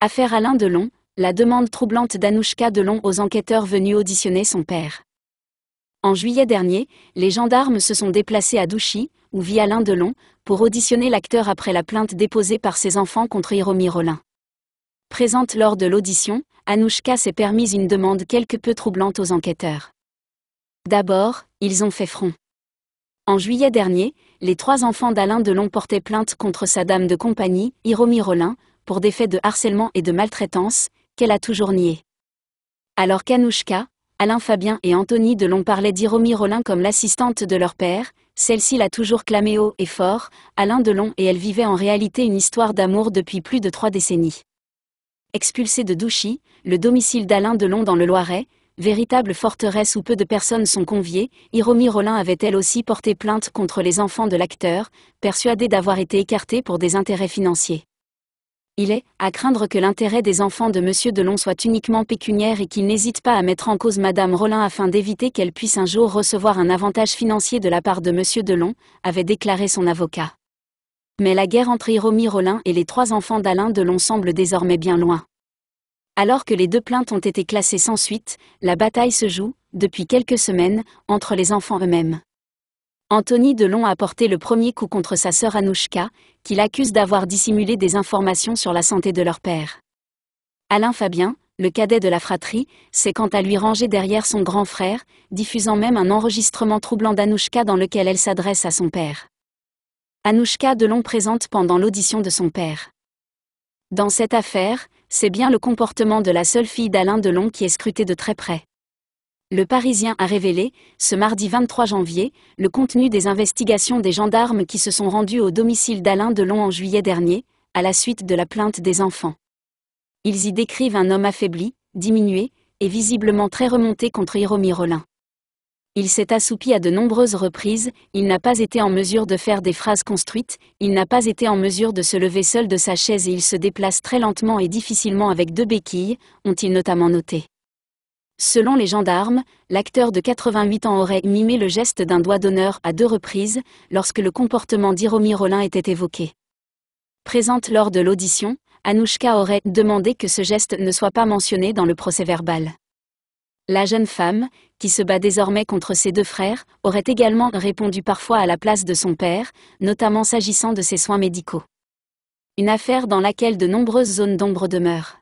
Affaire Alain Delon, la demande troublante d'Anouchka Delon aux enquêteurs venus auditionner son père. En juillet dernier, les gendarmes se sont déplacés à Douchy, où vit Alain Delon, pour auditionner l'acteur après la plainte déposée par ses enfants contre Hiromi Rollin. Présente lors de l'audition, Anouchka s'est permise une demande quelque peu troublante aux enquêteurs. D'abord, ils ont fait front. En juillet dernier, les trois enfants d'Alain Delon portaient plainte contre sa dame de compagnie, Hiromi Rollin, pour des faits de harcèlement et de maltraitance, qu'elle a toujours nié. Alors qu'Anouchka, Alain Fabien et Anthony Delon parlaient d'Iromi Rollin comme l'assistante de leur père, celle-ci l'a toujours clamé haut et fort, Alain Delon et elle vivaient en réalité une histoire d'amour depuis plus de trois décennies. Expulsée de Douchy, le domicile d'Alain Delon dans le Loiret, véritable forteresse où peu de personnes sont conviées, Hiromi Rollin avait elle aussi porté plainte contre les enfants de l'acteur, persuadée d'avoir été écartée pour des intérêts financiers il est à craindre que l'intérêt des enfants de M. Delon soit uniquement pécuniaire et qu'il n'hésite pas à mettre en cause Mme Rollin afin d'éviter qu'elle puisse un jour recevoir un avantage financier de la part de M. Delon, avait déclaré son avocat. Mais la guerre entre Hiromi Rollin et les trois enfants d'Alain Delon semble désormais bien loin. Alors que les deux plaintes ont été classées sans suite, la bataille se joue, depuis quelques semaines, entre les enfants eux-mêmes. Anthony Delon a porté le premier coup contre sa sœur Anouchka, qu'il accuse d'avoir dissimulé des informations sur la santé de leur père. Alain Fabien, le cadet de la fratrie, s'est quant à lui rangé derrière son grand frère, diffusant même un enregistrement troublant d'Anouchka dans lequel elle s'adresse à son père. Anouchka Delon présente pendant l'audition de son père. Dans cette affaire, c'est bien le comportement de la seule fille d'Alain Delon qui est scruté de très près. Le Parisien a révélé, ce mardi 23 janvier, le contenu des investigations des gendarmes qui se sont rendus au domicile d'Alain Delon en juillet dernier, à la suite de la plainte des enfants. Ils y décrivent un homme affaibli, diminué, et visiblement très remonté contre Hiromi Rollin. Il s'est assoupi à de nombreuses reprises, il n'a pas été en mesure de faire des phrases construites, il n'a pas été en mesure de se lever seul de sa chaise et il se déplace très lentement et difficilement avec deux béquilles, ont-ils notamment noté. Selon les gendarmes, l'acteur de 88 ans aurait mimé le geste d'un doigt d'honneur à deux reprises lorsque le comportement d'Iromi Rollin était évoqué. Présente lors de l'audition, Anouchka aurait demandé que ce geste ne soit pas mentionné dans le procès-verbal. La jeune femme, qui se bat désormais contre ses deux frères, aurait également répondu parfois à la place de son père, notamment s'agissant de ses soins médicaux. Une affaire dans laquelle de nombreuses zones d'ombre demeurent.